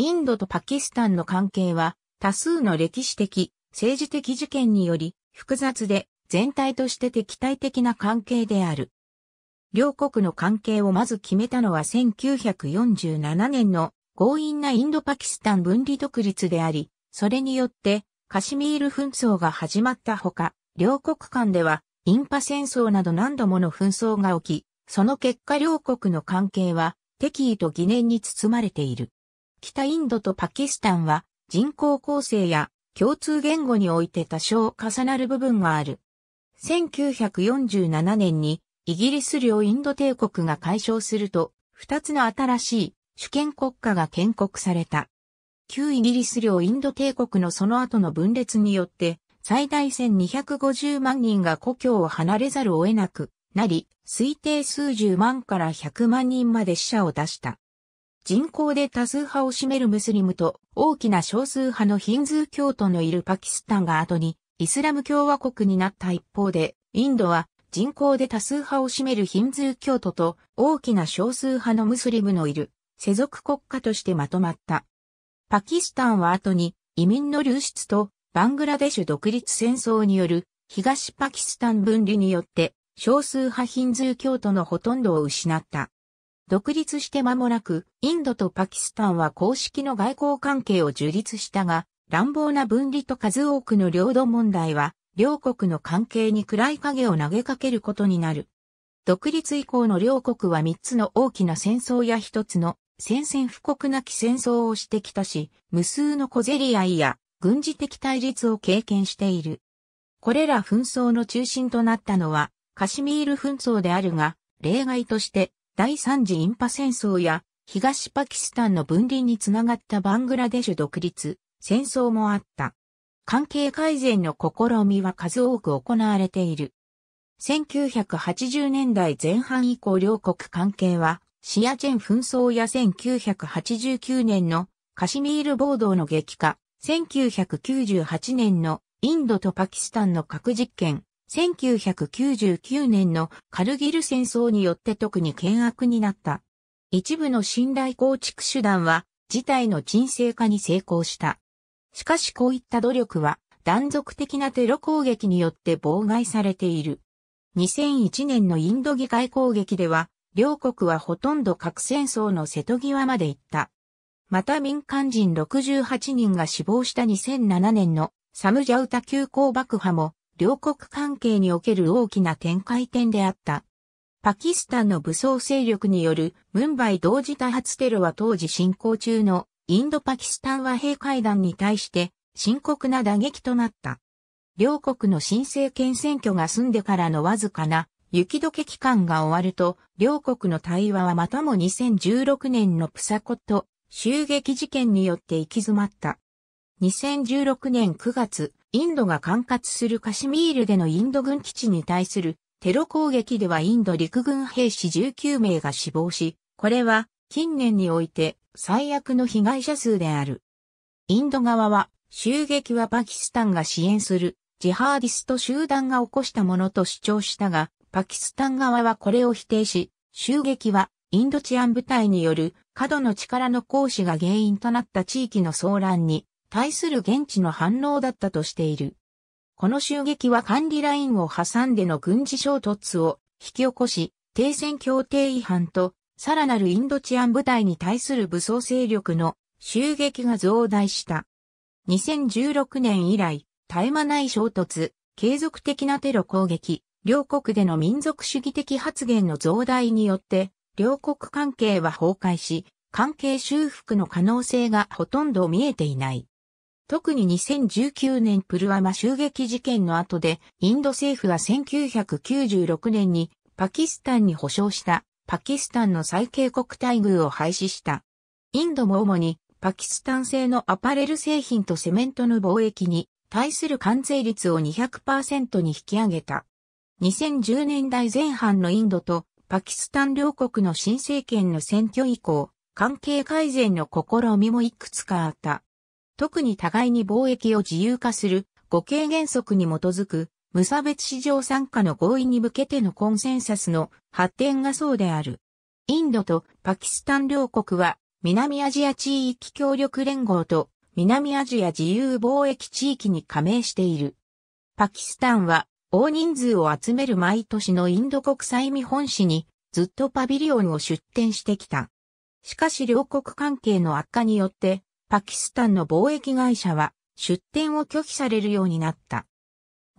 インドとパキスタンの関係は多数の歴史的、政治的事件により複雑で全体として敵対的な関係である。両国の関係をまず決めたのは1947年の強引なインドパキスタン分離独立であり、それによってカシミール紛争が始まったほか、両国間ではインパ戦争など何度もの紛争が起き、その結果両国の関係は敵意と疑念に包まれている。北インドとパキスタンは人口構成や共通言語において多少重なる部分がある。1947年にイギリス領インド帝国が解消すると、二つの新しい主権国家が建国された。旧イギリス領インド帝国のその後の分裂によって、最大1250万人が故郷を離れざるを得なくなり、推定数十万から100万人まで死者を出した。人口で多数派を占めるムスリムと大きな少数派のヒンズー教徒のいるパキスタンが後にイスラム共和国になった一方で、インドは人口で多数派を占めるヒンズー教徒と大きな少数派のムスリムのいる世俗国家としてまとまった。パキスタンは後に移民の流出とバングラデシュ独立戦争による東パキスタン分離によって少数派ヒンズー教徒のほとんどを失った。独立して間もなく、インドとパキスタンは公式の外交関係を樹立したが、乱暴な分離と数多くの領土問題は、両国の関係に暗い影を投げかけることになる。独立以降の両国は3つの大きな戦争や1つの戦線布告なき戦争をしてきたし、無数の小競り合いや軍事的対立を経験している。これら紛争の中心となったのは、カシミール紛争であるが、例外として第三次インパ戦争や東パキスタンの分離につながったバングラデシュ独立、戦争もあった。関係改善の試みは数多く行われている。1980年代前半以降両国関係はシアチェン紛争や1989年のカシミール暴動の激化、1998年のインドとパキスタンの核実験、1999年のカルギル戦争によって特に険悪になった。一部の信頼構築手段は事態の沈静化に成功した。しかしこういった努力は断続的なテロ攻撃によって妨害されている。2001年のインド議会攻撃では、両国はほとんど核戦争の瀬戸際まで行った。また民間人68人が死亡した2007年のサムジャウタ急行爆破も両国関係における大きな展開点であった。パキスタンの武装勢力によるムンバイ同時多発テロは当時進行中のインドパキスタン和平会談に対して深刻な打撃となった。両国の新政権選挙が済んでからのわずかな雪解け期間が終わると、両国の対話はまたも2016年のプサコット襲撃事件によって行き詰まった。2016年9月、インドが管轄するカシミールでのインド軍基地に対するテロ攻撃ではインド陸軍兵士19名が死亡し、これは近年において最悪の被害者数である。インド側は、襲撃はパキスタンが支援するジハーディスト集団が起こしたものと主張したが、パキスタン側はこれを否定し、襲撃はインド治安部隊による過度の力の行使が原因となった地域の騒乱に対する現地の反応だったとしている。この襲撃は管理ラインを挟んでの軍事衝突を引き起こし、停戦協定違反と、さらなるインド治安部隊に対する武装勢力の襲撃が増大した。2016年以来、絶え間ない衝突、継続的なテロ攻撃、両国での民族主義的発言の増大によって、両国関係は崩壊し、関係修復の可能性がほとんど見えていない。特に2019年プルアマ襲撃事件の後で、インド政府は1996年にパキスタンに保障したパキスタンの最恵国待遇を廃止した。インドも主にパキスタン製のアパレル製品とセメントの貿易に対する関税率を200%に引き上げた。2010年代前半のインドとパキスタン両国の新政権の選挙以降、関係改善の試みもいくつかあった。特に互いに貿易を自由化する五系原則に基づく無差別市場参加の合意に向けてのコンセンサスの発展がそうである。インドとパキスタン両国は南アジア地域協力連合と南アジア自由貿易地域に加盟している。パキスタンは大人数を集める毎年のインド国際見本市にずっとパビリオンを出展してきた。しかし両国関係の悪化によってパキスタンの貿易会社は出店を拒否されるようになった。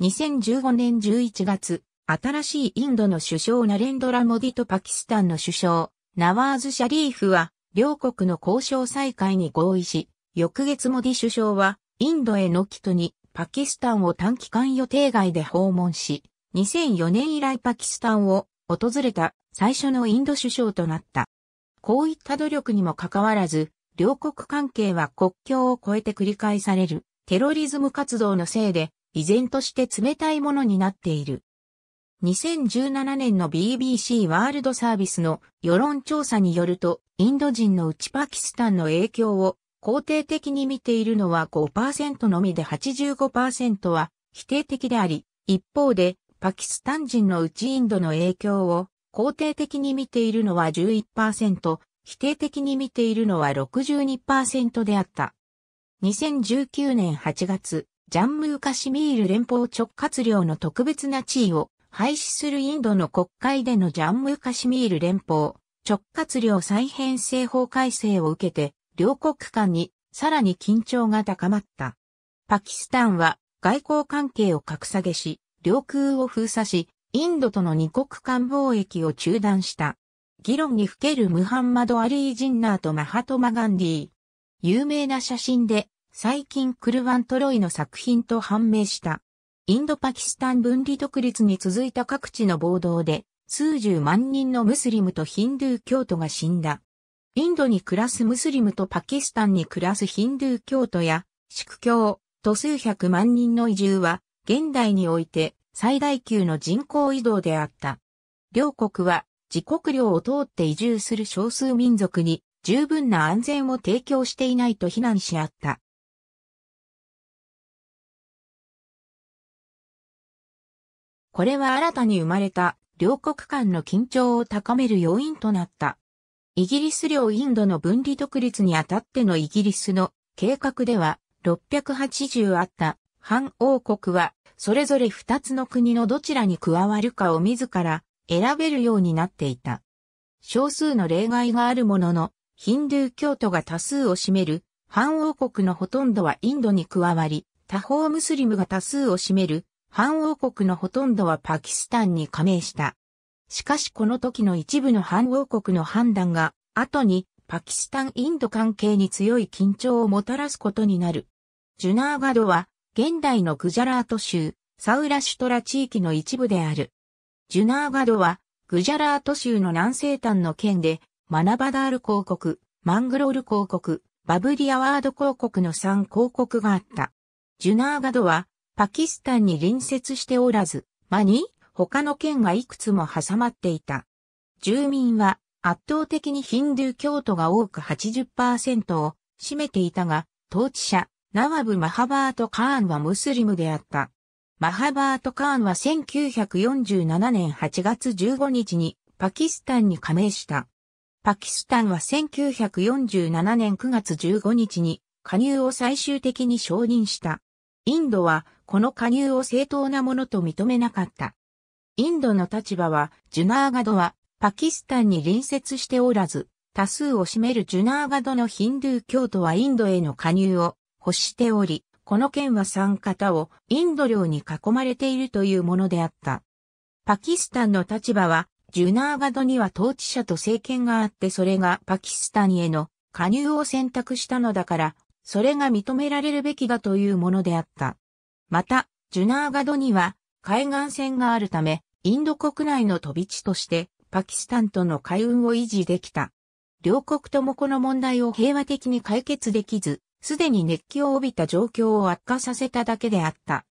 2015年11月、新しいインドの首相ナレンドラ・モディとパキスタンの首相、ナワーズ・シャリーフは、両国の交渉再開に合意し、翌月モディ首相は、インドへの帰途に、パキスタンを短期間予定外で訪問し、2004年以来パキスタンを訪れた最初のインド首相となった。こういった努力にもかかわらず、両国関係は国境を越えて繰り返されるテロリズム活動のせいで、依然として冷たいものになっている。2017年の BBC ワールドサービスの世論調査によると、インド人のうちパキスタンの影響を肯定的に見ているのは5%のみで85%は否定的であり、一方でパキスタン人のうちインドの影響を肯定的に見ているのは11%、否定的に見ているのは62%であった。2019年8月、ジャンムーカシミール連邦直轄領の特別な地位を廃止するインドの国会でのジャンムーカシミール連邦直轄領再編成法改正を受けて、両国間にさらに緊張が高まった。パキスタンは外交関係を格下げし、領空を封鎖し、インドとの二国間貿易を中断した。議論にふけるムハンマド・アリー・ジンナーとマハトマ・ガンディ。有名な写真で、最近クルワントロイの作品と判明した。インド・パキスタン分離独立に続いた各地の暴動で、数十万人のムスリムとヒンドゥー教徒が死んだ。インドに暮らすムスリムとパキスタンに暮らすヒンドゥー教徒や、宿教、と数百万人の移住は、現代において最大級の人口移動であった。両国は自国領を通って移住する少数民族に十分な安全を提供していないと非難し合った。これは新たに生まれた両国間の緊張を高める要因となった。イギリス領インドの分離独立にあたってのイギリスの計画では680あった反王国はそれぞれ2つの国のどちらに加わるかを自ら選べるようになっていた。少数の例外があるものの、ヒンドゥー教徒が多数を占める、反王国のほとんどはインドに加わり、他方ムスリムが多数を占める、反王国のほとんどはパキスタンに加盟した。しかしこの時の一部の反王国の判断が、後にパキスタン・インド関係に強い緊張をもたらすことになる。ジュナーガドは、現代のグジャラート州、サウラシュトラ地域の一部である。ジュナーガドは、グジャラート州の南西端の県で、マナバダール公国、マングロール公国、バブリアワード公国の3公国があった。ジュナーガドは、パキスタンに隣接しておらず、間に、他の県がいくつも挟まっていた。住民は、圧倒的にヒンドゥー教徒が多く80%を占めていたが、統治者、ナワブ・マハバート・カーンはムスリムであった。マハバート・カーンは1947年8月15日にパキスタンに加盟した。パキスタンは1947年9月15日に加入を最終的に承認した。インドはこの加入を正当なものと認めなかった。インドの立場は、ジュナーガドはパキスタンに隣接しておらず、多数を占めるジュナーガドのヒンドゥー教徒はインドへの加入を欲しており、この県は三方をインド領に囲まれているというものであった。パキスタンの立場は、ジュナーガドには統治者と政権があってそれがパキスタンへの加入を選択したのだから、それが認められるべきだというものであった。また、ジュナーガドには海岸線があるため、インド国内の飛び地として、パキスタンとの海運を維持できた。両国ともこの問題を平和的に解決できず、すでに熱気を帯びた状況を悪化させただけであった。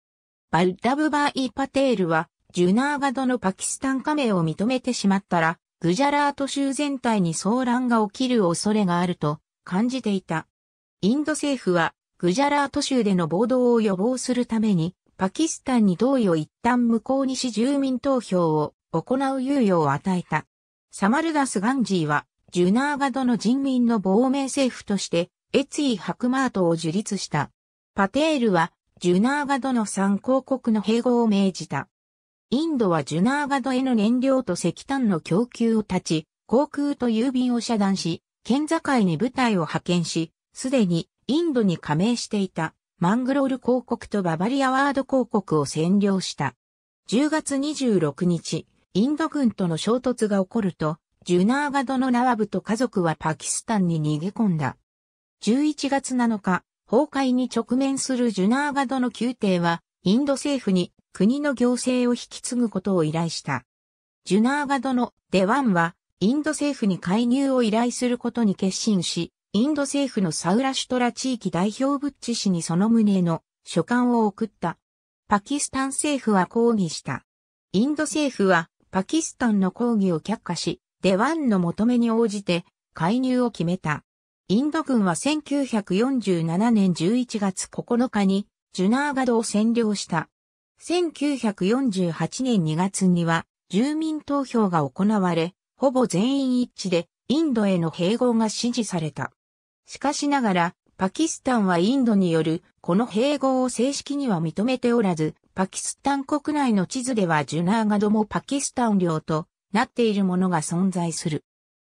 バルダブバー・イパテールは、ジュナーガドのパキスタン加盟を認めてしまったら、グジャラート州全体に騒乱が起きる恐れがあると感じていた。インド政府は、グジャラート州での暴動を予防するために、パキスタンに同意を一旦無効にし住民投票を行う猶予を与えた。サマルダス・ガンジーは、ジュナーガドの人民の亡命政府として、越位ハクマートを樹立した。パテールは、ジュナーガドの3公国の併合を命じた。インドはジュナーガドへの燃料と石炭の供給を断ち、航空と郵便を遮断し、県境に部隊を派遣し、すでにインドに加盟していたマングロール公国とババリアワード公国を占領した。10月26日、インド軍との衝突が起こると、ジュナーガドのナワブと家族はパキスタンに逃げ込んだ。11月7日、崩壊に直面するジュナーガドの宮廷は、インド政府に国の行政を引き継ぐことを依頼した。ジュナーガドのデワンは、インド政府に介入を依頼することに決心し、インド政府のサウラシュトラ地域代表ブッチ氏にその旨の書簡を送った。パキスタン政府は抗議した。インド政府はパキスタンの抗議を却下し、デワンの求めに応じて介入を決めた。インド軍は1947年11月9日にジュナーガドを占領した。1948年2月には住民投票が行われ、ほぼ全員一致でインドへの併合が支持された。しかしながら、パキスタンはインドによるこの併合を正式には認めておらず、パキスタン国内の地図ではジュナーガドもパキスタン領となっているものが存在する。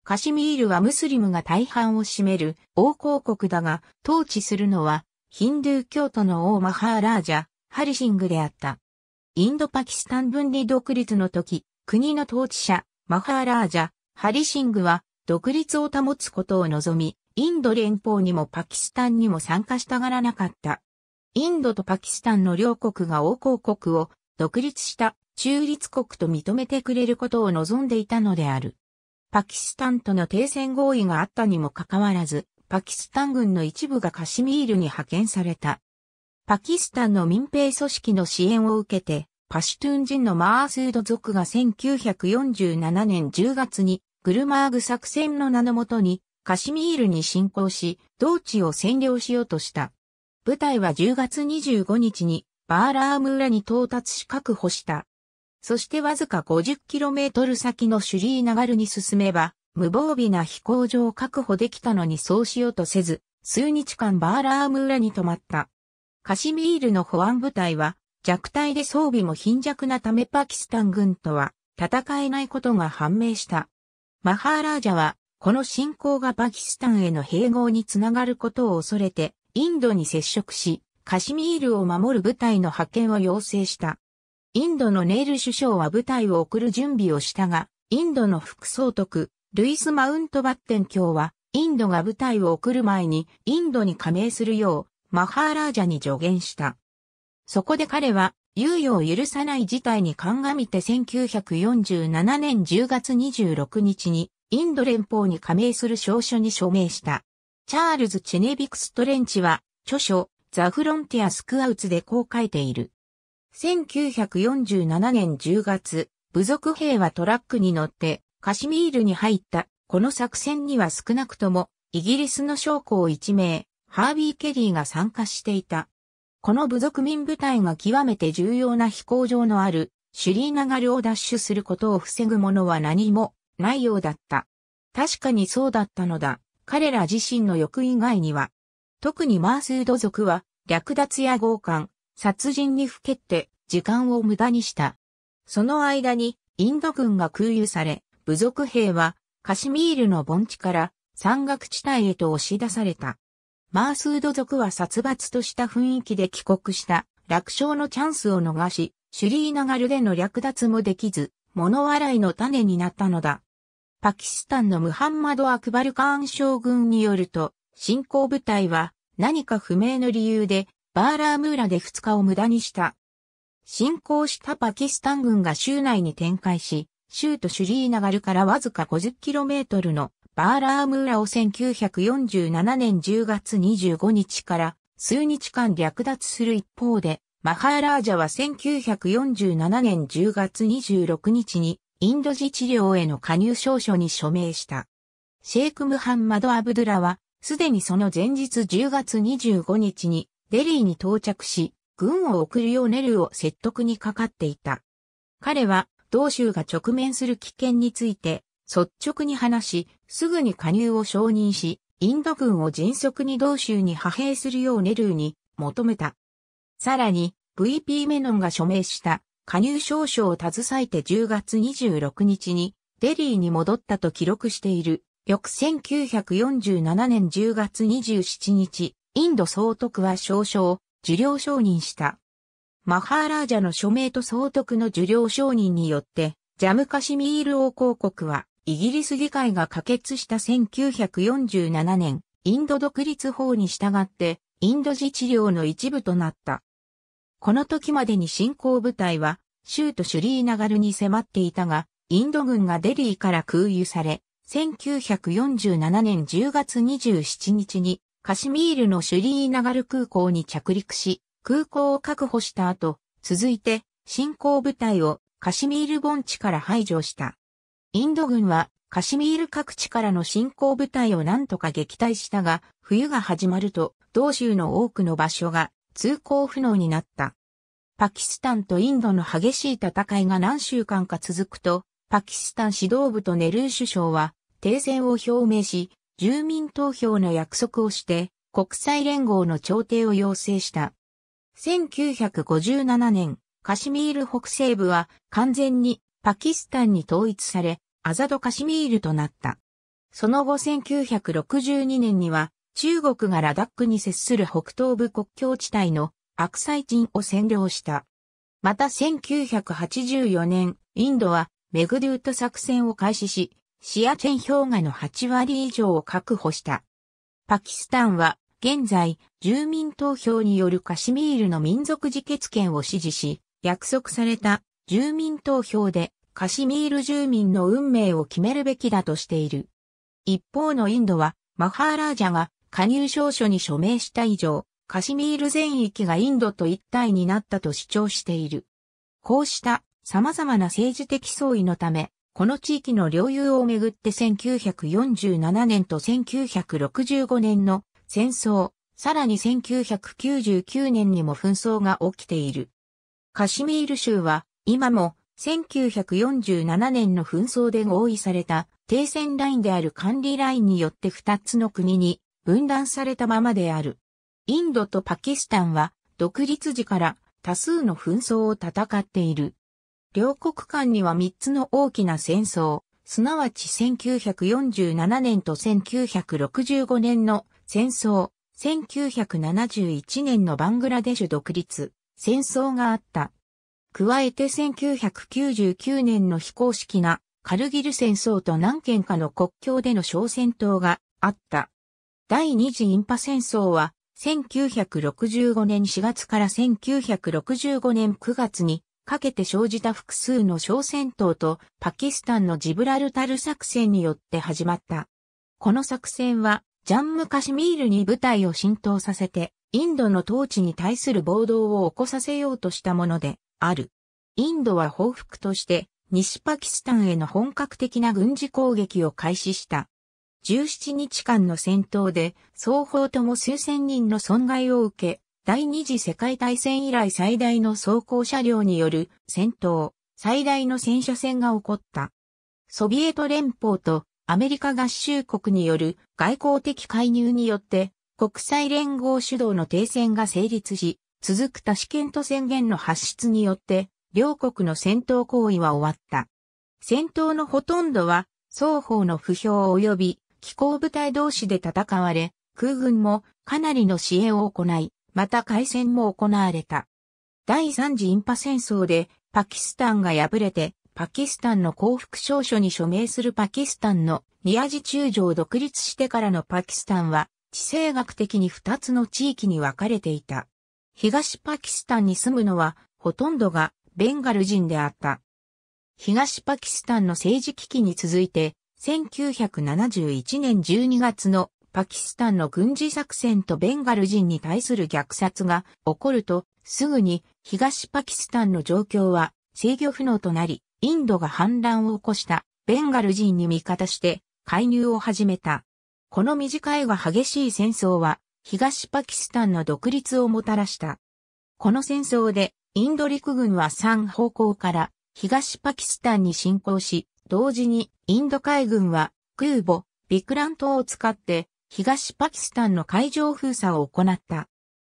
カシミールはムスリムが大半を占める王公国だが、統治するのはヒンドゥー教徒の王マハーラージャ、ハリシングであった。インドパキスタン分離独立の時、国の統治者、マハーラージャ、ハリシングは独立を保つことを望み、インド連邦にもパキスタンにも参加したがらなかった。インドとパキスタンの両国が王公国を独立した中立国と認めてくれることを望んでいたのである。パキスタンとの停戦合意があったにもかかわらず、パキスタン軍の一部がカシミールに派遣された。パキスタンの民兵組織の支援を受けて、パシュトゥン人のマースード族が1947年10月にグルマーグ作戦の名のもとにカシミールに侵攻し、同地を占領しようとした。部隊は10月25日にバーラーム裏に到達し確保した。そしてわずか 50km 先のシュリーナガルに進めば、無防備な飛行場を確保できたのにそうしようとせず、数日間バーラーム裏に泊まった。カシミールの保安部隊は、弱体で装備も貧弱なためパキスタン軍とは戦えないことが判明した。マハーラージャは、この侵攻がパキスタンへの併合につながることを恐れて、インドに接触し、カシミールを守る部隊の派遣を要請した。インドのネイル首相は部隊を送る準備をしたが、インドの副総督、ルイス・マウントバッテン卿は、インドが部隊を送る前に、インドに加盟するよう、マハーラージャに助言した。そこで彼は、猶予を許さない事態に鑑みて1947年10月26日に、インド連邦に加盟する証書に署名した。チャールズ・チェネビクストレンチは、著書、ザ・フロンティア・スクアウツでこう書いている。1947年10月、部族兵はトラックに乗ってカシミールに入った。この作戦には少なくともイギリスの将校1名、ハービー・ケリーが参加していた。この部族民部隊が極めて重要な飛行場のあるシュリーナガルを奪取することを防ぐものは何もないようだった。確かにそうだったのだ。彼ら自身の欲以外には、特にマースード族は略奪や強姦、殺人にふけって時間を無駄にした。その間にインド軍が空輸され、部族兵はカシミールの盆地から山岳地帯へと押し出された。マースード族は殺伐とした雰囲気で帰国した楽勝のチャンスを逃し、シュリーナガルでの略奪もできず、物笑いの種になったのだ。パキスタンのムハンマド・アクバルカーン将軍によると、進行部隊は何か不明の理由でバーラームーラで2日を無駄にした。侵攻したパキスタン軍が州内に展開し、州都シュリーナガルからわずか 50km のバーラームーラを1947年10月25日から数日間略奪する一方で、マハーラージャは1947年10月26日にインド自治領への加入証書に署名した。シェイク・ムハンマド・アブドゥラは、すでにその前日10月25日にデリーに到着し、軍を送るようネルを説得にかかっていた。彼は、同州が直面する危険について、率直に話し、すぐに加入を承認し、インド軍を迅速に同州に派兵するようネルーに求めた。さらに、VP メノンが署名した加入証書を携えて10月26日にデリーに戻ったと記録している、翌1947年10月27日、インド総督は少々、受領承認した。マハーラージャの署名と総督の受領承認によって、ジャムカシミール王公国は、イギリス議会が可決した1947年、インド独立法に従って、インド自治領の一部となった。この時までに進行部隊は、州都シュリーナガルに迫っていたが、インド軍がデリーから空輸され、1947年10月27日にカシミールのシュリーナガル空港に着陸し、空港を確保した後、続いて、進行部隊をカシミール盆地から排除した。インド軍はカシミール各地からの進行部隊を何とか撃退したが、冬が始まると、同州の多くの場所が通行不能になった。パキスタンとインドの激しい戦いが何週間か続くと、パキスタン指導部とネルー首相は停戦を表明し、住民投票の約束をして国際連合の調停を要請した。1957年、カシミール北西部は完全にパキスタンに統一され、アザドカシミールとなった。その後1962年には中国がラダックに接する北東部国境地帯のアクサイチンを占領した。また1984年、インドはメグデュート作戦を開始し、シアチェン氷河の8割以上を確保した。パキスタンは現在住民投票によるカシミールの民族自決権を支持し、約束された住民投票でカシミール住民の運命を決めるべきだとしている。一方のインドはマハーラージャが加入証書に署名した以上、カシミール全域がインドと一体になったと主張している。こうした様々な政治的相違のため、この地域の領有をめぐって1947年と1965年の戦争、さらに1999年にも紛争が起きている。カシミール州は今も1947年の紛争で合意された停戦ラインである管理ラインによって2つの国に分断されたままである。インドとパキスタンは独立時から多数の紛争を戦っている。両国間には3つの大きな戦争、すなわち1947年と1965年の戦争、1971年のバングラデシュ独立、戦争があった。加えて1999年の非公式なカルギル戦争と何件かの国境での小戦闘があった。第二次インパ戦争は1965年4月から1965年9月にかけて生じた複数の小戦闘とパキスタンのジブラルタル作戦によって始まった。この作戦は、ジャンムカシミールに部隊を浸透させて、インドの統治に対する暴動を起こさせようとしたものである。インドは報復として、西パキスタンへの本格的な軍事攻撃を開始した。17日間の戦闘で、双方とも数千人の損害を受け、第二次世界大戦以来最大の装甲車両による戦闘、最大の戦車戦が起こった。ソビエト連邦とアメリカ合衆国による外交的介入によって国際連合主導の停戦が成立し、続く多試験と宣言の発出によって両国の戦闘行為は終わった。戦闘のほとんどは双方の不評及び機構部隊同士で戦われ、空軍もかなりの支援を行い、また開戦も行われた。第三次インパ戦争でパキスタンが敗れて、パキスタンの降伏証書に署名するパキスタンのニアジ中将独立してからのパキスタンは、地政学的に2つの地域に分かれていた。東パキスタンに住むのは、ほとんどがベンガル人であった。東パキスタンの政治危機に続いて、1971年12月のパキスタンの軍事作戦とベンガル人に対する虐殺が起こると、すぐに東パキスタンの状況は制御不能となり、インドが反乱を起こしたベンガル人に味方して介入を始めた。この短いが激しい戦争は東パキスタンの独立をもたらした。この戦争でインド陸軍は3方向から東パキスタンに侵攻し、同時にインド海軍は空母ビクラン島を使って東パキスタンの海上封鎖を行った。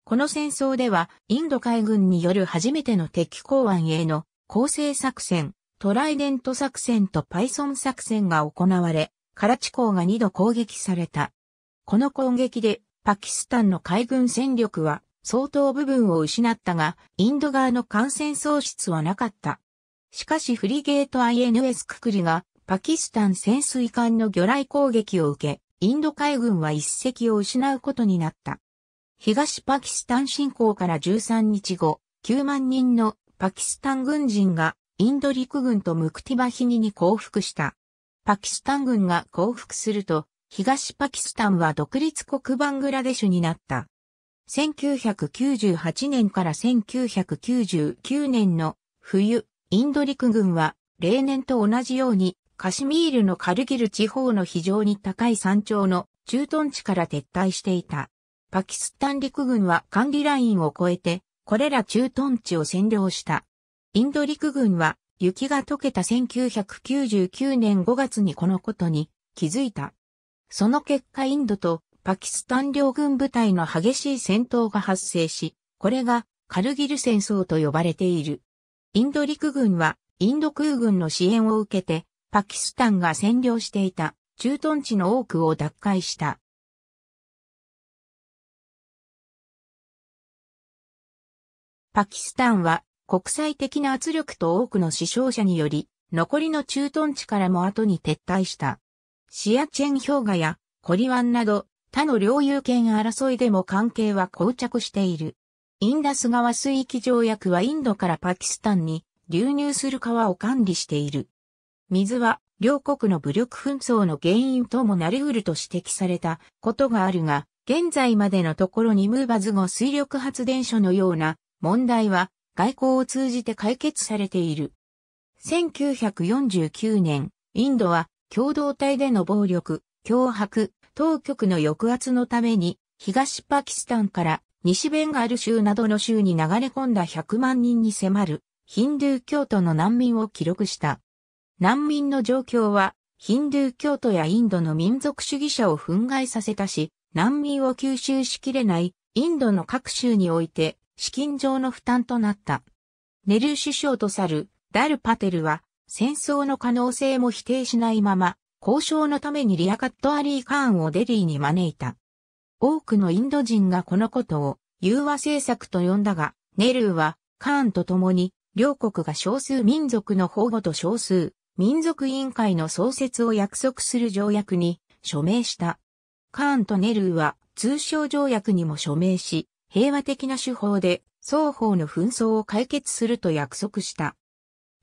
この戦争では、インド海軍による初めての敵港湾への構成作戦、トライデント作戦とパイソン作戦が行われ、カラチ港が2度攻撃された。この攻撃で、パキスタンの海軍戦力は相当部分を失ったが、インド側の感染喪失はなかった。しかしフリゲート INS くくりがパキスタン潜水艦の魚雷攻撃を受け、インド海軍は一隻を失うことになった。東パキスタン侵攻から13日後、9万人のパキスタン軍人がインド陸軍とムクティバヒニに降伏した。パキスタン軍が降伏すると、東パキスタンは独立国バングラデシュになった。1998年から1999年の冬、インド陸軍は例年と同じようにカシミールのカルギル地方の非常に高い山頂の駐屯地から撤退していた。パキスタン陸軍は管理ラインを越えて、これら駐屯地を占領した。インド陸軍は雪が溶けた1999年5月にこのことに気づいた。その結果インドとパキスタン領軍部隊の激しい戦闘が発生し、これがカルギル戦争と呼ばれている。インド陸軍はインド空軍の支援を受けてパキスタンが占領していた駐屯地の多くを奪回した。パキスタンは国際的な圧力と多くの死傷者により、残りの駐屯地からも後に撤退した。シアチェン氷河やコリワンなど他の領有権争いでも関係は膠着している。インダス川水域条約はインドからパキスタンに流入する川を管理している。水は両国の武力紛争の原因ともなり得ると指摘されたことがあるが、現在までのところにムーバズ後水力発電所のような問題は外交を通じて解決されている。1949年、インドは共同体での暴力、脅迫、当局の抑圧のために東パキスタンから西ベンガル州などの州に流れ込んだ100万人に迫るヒンドゥー教徒の難民を記録した。難民の状況は、ヒンドゥー教徒やインドの民族主義者を憤慨させたし、難民を吸収しきれないインドの各州において資金上の負担となった。ネルー首相とサル、ダルパテルは戦争の可能性も否定しないまま交渉のためにリアカットアリー・カーンをデリーに招いた。多くのインド人がこのことを融和政策と呼んだが、ネルーはカーンと共に両国が少数民族の保護と少数民族委員会の創設を約束する条約に署名した。カーンとネルーは通商条約にも署名し、平和的な手法で双方の紛争を解決すると約束した。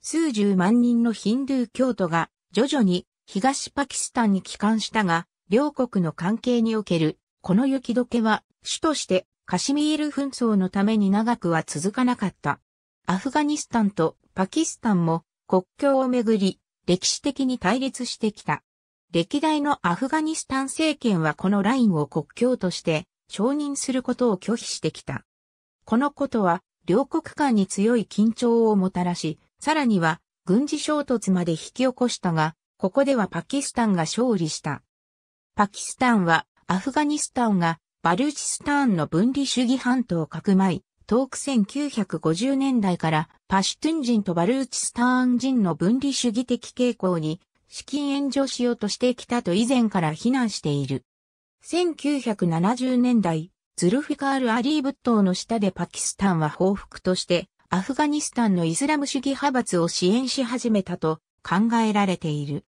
数十万人のヒンドゥー教徒が徐々に東パキスタンに帰還したが、両国の関係におけるこの雪解けは主としてカシミール紛争のために長くは続かなかった。アフガニスタンとパキスタンも国境をめぐり歴史的に対立してきた。歴代のアフガニスタン政権はこのラインを国境として承認することを拒否してきた。このことは両国間に強い緊張をもたらし、さらには軍事衝突まで引き起こしたが、ここではパキスタンが勝利した。パキスタンはアフガニスタンがバルチスタンの分離主義半島をかまい、遠く1950年代からパシュトゥン人とバルーチスターン人の分離主義的傾向に資金援助しようとしてきたと以前から非難している。1970年代、ズルフィカール・アリー仏塔の下でパキスタンは報復としてアフガニスタンのイスラム主義派閥を支援し始めたと考えられている。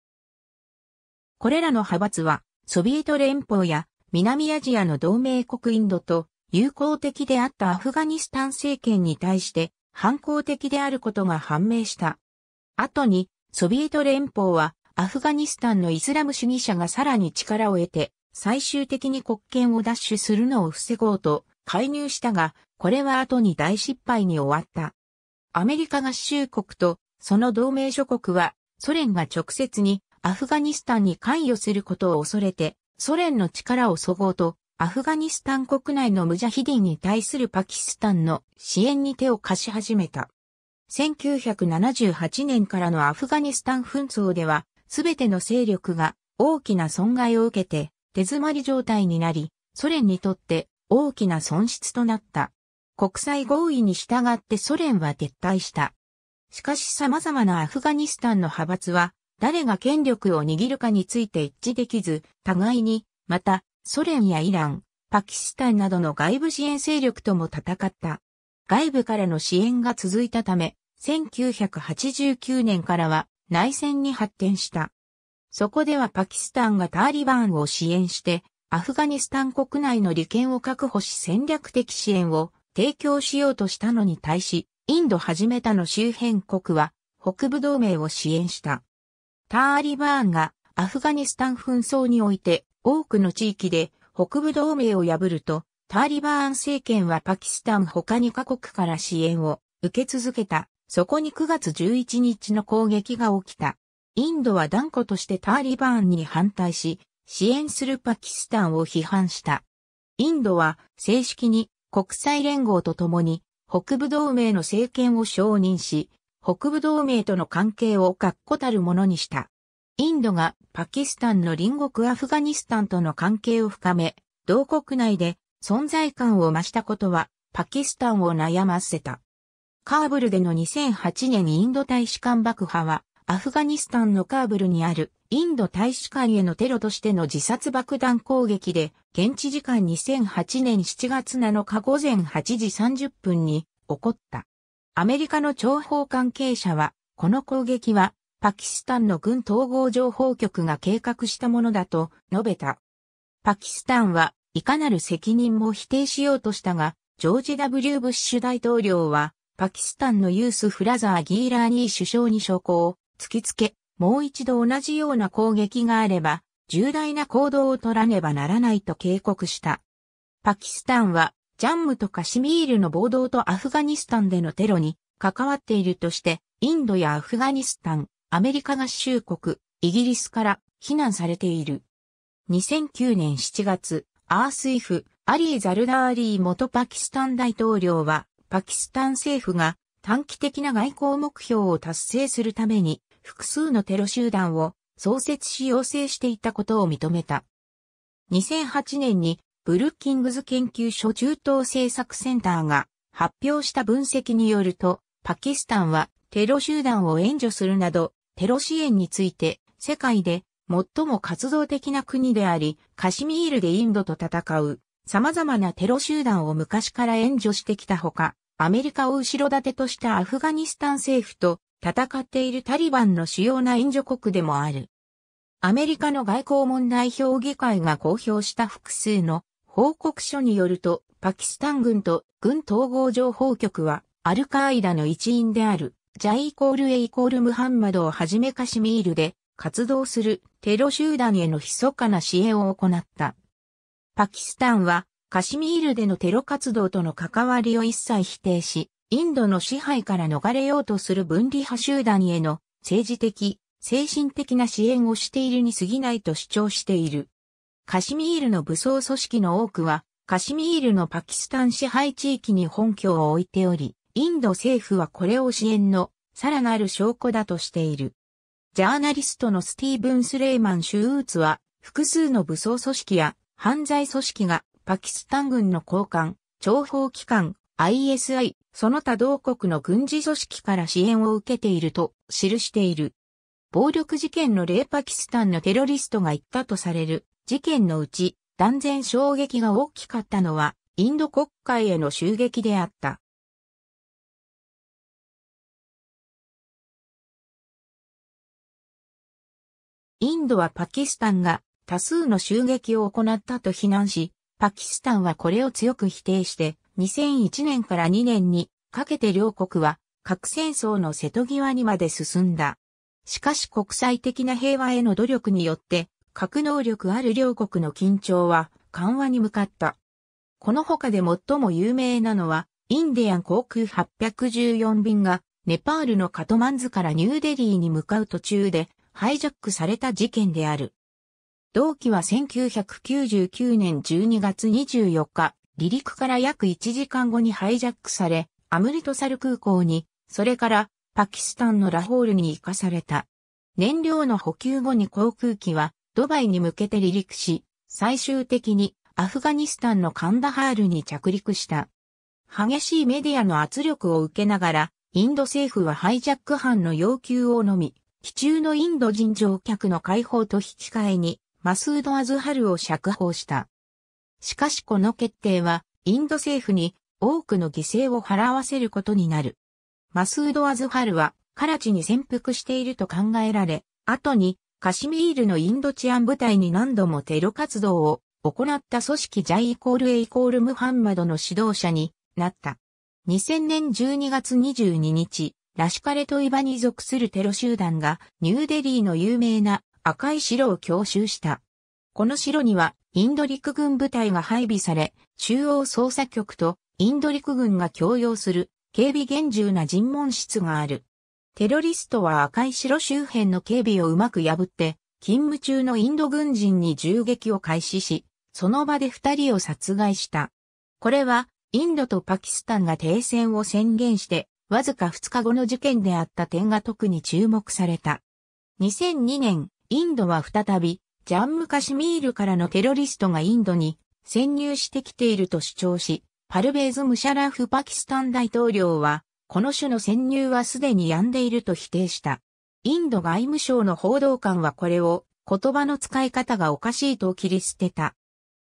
これらの派閥はソビエト連邦や南アジアの同盟国インドと友好的であったアフガニスタン政権に対して反抗的であることが判明した。後に、ソビエト連邦はアフガニスタンのイスラム主義者がさらに力を得て、最終的に国権を奪取するのを防ごうと介入したが、これは後に大失敗に終わった。アメリカ合衆国とその同盟諸国はソ連が直接にアフガニスタンに関与することを恐れてソ連の力をそごうとアフガニスタン国内のムジャヒディンに対するパキスタンの支援に手を貸し始めた。1978年からのアフガニスタン紛争では、すべての勢力が大きな損害を受けて手詰まり状態になり、ソ連にとって大きな損失となった。国際合意に従ってソ連は撤退した。しかし様々なアフガニスタンの派閥は、誰が権力を握るかについて一致できず、互いに、また、ソ連やイラン、パキスタンなどの外部支援勢力とも戦った。外部からの支援が続いたため、1989年からは内戦に発展した。そこではパキスタンがターリバンを支援して、アフガニスタン国内の利権を確保し戦略的支援を提供しようとしたのに対し、インドはじめたの周辺国は北部同盟を支援した。ターリバーンがアフガニスタン紛争において多くの地域で北部同盟を破ると、タリバーン政権はパキスタン他に各国から支援を受け続けた。そこに9月11日の攻撃が起きた。インドは断固としてタリバーンに反対し、支援するパキスタンを批判した。インドは正式に国際連合とともに北部同盟の政権を承認し、北部同盟との関係を確固たるものにした。インドがパキスタンの隣国アフガニスタンとの関係を深め、同国内で存在感を増したことは、パキスタンを悩ませた。カーブルでの2008年インド大使館爆破は、アフガニスタンのカーブルにあるインド大使館へのテロとしての自殺爆弾攻撃で、現地時間2008年7月7日午前8時30分に起こった。アメリカの諜報関係者は、この攻撃はパキスタンの軍統合情報局が計画したものだと述べた。パキスタンはいかなる責任も否定しようとしたが、ジョージ・ W・ ブッシュ大統領は、パキスタンのユース・フラザー・ギーラーニー首相に証拠を突きつけ、もう一度同じような攻撃があれば、重大な行動を取らねばならないと警告した。パキスタンは、ジャンムとカシミールの暴動とアフガニスタンでのテロに関わっているとして、インドやアフガニスタン、アメリカ合衆国、イギリスから非難されている。2009年7月、アースイフ、アリー・ザルダーリー元パキスタン大統領は、パキスタン政府が短期的な外交目標を達成するために、複数のテロ集団を創設し要請していたことを認めた。2008年にブルッキングズ研究所中東政策センターが発表した分析によると、パキスタンはテロ集団を援助するなどテロ支援について世界で最も活動的な国であり、カシミールでインドと戦う様々なテロ集団を昔から援助してきたほか、アメリカを後ろ盾としたアフガニスタン政府と戦っているタリバンの主要な援助国でもある。アメリカの外交問題評議会が公表した複数の報告書によると、パキスタン軍と軍統合情報局はアルカーイダの一員であるジャイイコールエイコールムハンマドをはじめカシミールで活動するテロ集団への密かな支援を行った。パキスタンはカシミールでのテロ活動との関わりを一切否定し、インドの支配から逃れようとする分離派集団への政治的、精神的な支援をしているに過ぎないと主張している。カシミールの武装組織の多くは、カシミールのパキスタン支配地域に本拠を置いており、インド政府はこれを支援のさらなる証拠だとしている。ジャーナリストのスティーブン・スレイマン・シューツは、複数の武装組織や犯罪組織がパキスタン軍の高官、諜報機関、ISI、その他同国の軍事組織から支援を受けていると記している。暴力事件の例パキスタンのテロリストが言ったとされる事件のうち断然衝撃が大きかったのはインド国会への襲撃であった。インドはパキスタンが多数の襲撃を行ったと非難し、パキスタンはこれを強く否定して、2001年から2年にかけて両国は核戦争の瀬戸際にまで進んだ。しかし国際的な平和への努力によって、核能力ある両国の緊張は緩和に向かった。この他で最も有名なのは、インディアン航空814便が、ネパールのカトマンズからニューデリーに向かう途中で、ハイジャックされた事件である。同期は1999年12月24日、離陸から約1時間後にハイジャックされ、アムリトサル空港に、それからパキスタンのラホールに行かされた。燃料の補給後に航空機はドバイに向けて離陸し、最終的にアフガニスタンのカンダハールに着陸した。激しいメディアの圧力を受けながら、インド政府はハイジャック犯の要求をのみ、地中のインド人乗客の解放と引き換えに、マスード・アズハルを釈放した。しかしこの決定は、インド政府に多くの犠牲を払わせることになる。マスード・アズハルは、カラチに潜伏していると考えられ、後に、カシミールのインド治安部隊に何度もテロ活動を行った組織ジャイイコールエイコールムハンマドの指導者になった。2000年12月22日、ラシュカレトイバに属するテロ集団がニューデリーの有名な赤い城を強襲した。この城にはインド陸軍部隊が配備され、中央捜査局とインド陸軍が共用する警備厳重な尋問室がある。テロリストは赤い城周辺の警備をうまく破って、勤務中のインド軍人に銃撃を開始し、その場で二人を殺害した。これは、インドとパキスタンが停戦を宣言して、わずか2日後の事件であった点が特に注目された。2002年、インドは再び、ジャンムカシミールからのテロリストがインドに潜入してきていると主張し、パルベーズ・ムシャラフパキスタン大統領は、この種の潜入はすでに止んでいると否定した。インド外務省の報道官はこれを言葉の使い方がおかしいと切り捨てた。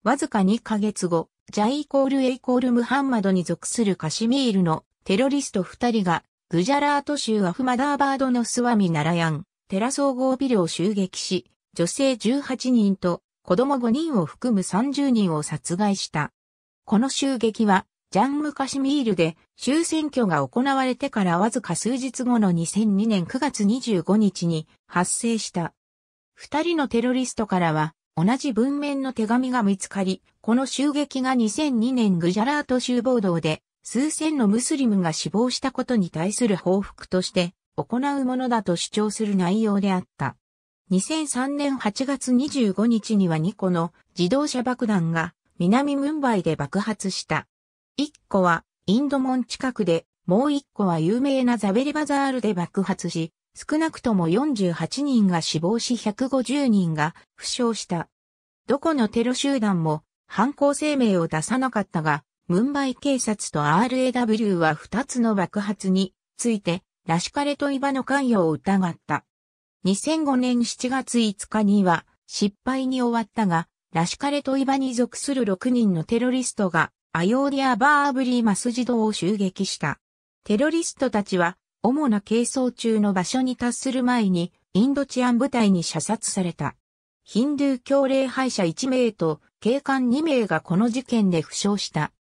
わずか2ヶ月後、ジャイ・イコール・エイコール・ムハンマドに属するカシミールのテロリスト二人が、グジャラート州アフマダーバードのスワミナラヤン、テラ総合ビルを襲撃し、女性18人と子供5人を含む30人を殺害した。この襲撃は、ジャンムカシミールで、州選挙が行われてからわずか数日後の2002年9月25日に発生した。二人のテロリストからは、同じ文面の手紙が見つかり、この襲撃が2002年グジャラート州暴動で数千のムスリムが死亡したことに対する報復として行うものだと主張する内容であった。2003年8月25日には2個の自動車爆弾が南ムンバイで爆発した。1個はインド門近くで、もう1個は有名なザベリバザールで爆発し、少なくとも48人が死亡し150人が負傷した。どこのテロ集団も犯行声明を出さなかったが、ムンバイ警察と RAW は2つの爆発について、ラシカレとイバの関与を疑った。2005年7月5日には失敗に終わったが、ラシカレとイバに属する6人のテロリストがアヨーディア・バーブリー・マスジドを襲撃した。テロリストたちは主な係争中の場所に達する前にインド治安部隊に射殺された。ヒンドゥー教礼拝者1名と警官2名がこの事件で負傷した。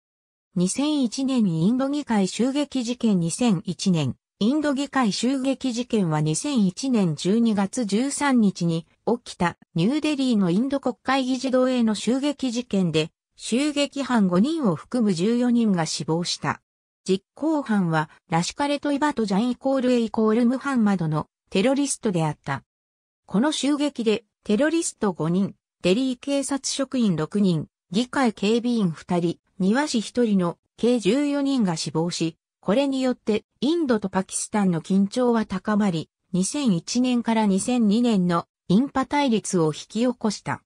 2001年にインド議会襲撃事件2001年、インド議会襲撃事件は2001年12月13日に起きたニューデリーのインド国会議事堂への襲撃事件で、襲撃犯5人を含む14人が死亡した。実行犯はラシカレトイバトジャンイコールエイコールムハンマドのテロリストであった。この襲撃でテロリスト5人、デリー警察職員6人、議会警備員2人、庭師1人の計14人が死亡し、これによってインドとパキスタンの緊張は高まり、2001年から2002年のインパ対立を引き起こした。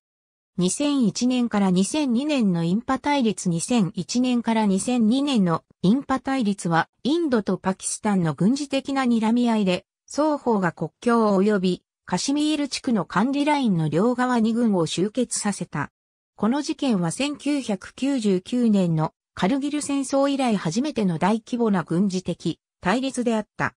2001年から2002年のインパ対立2001年から2002年のインパ対立はインドとパキスタンの軍事的な睨み合いで双方が国境を及びカシミール地区の管理ラインの両側に軍を集結させた。この事件は1999年のカルギル戦争以来初めての大規模な軍事的対立であった。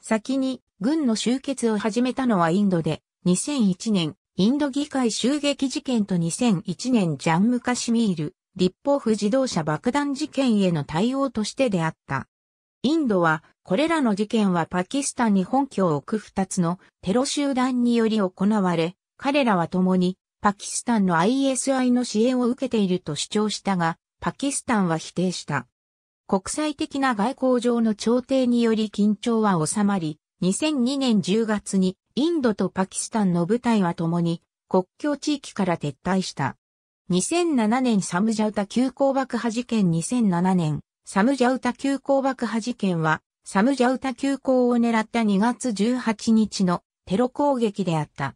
先に軍の集結を始めたのはインドで、2001年インド議会襲撃事件と2001年ジャンムカシミール立法府自動車爆弾事件への対応としてであった。インドは、これらの事件はパキスタンに本拠を置く二つのテロ集団により行われ、彼らは共にパキスタンの ISI の支援を受けていると主張したが、パキスタンは否定した。国際的な外交上の調停により緊張は収まり、2002年10月にインドとパキスタンの部隊は共に国境地域から撤退した。2007年サムジャウタ急行爆破事件2007年サムジャウタ急行爆破事件はサムジャウタ急行を狙った2月18日のテロ攻撃であった。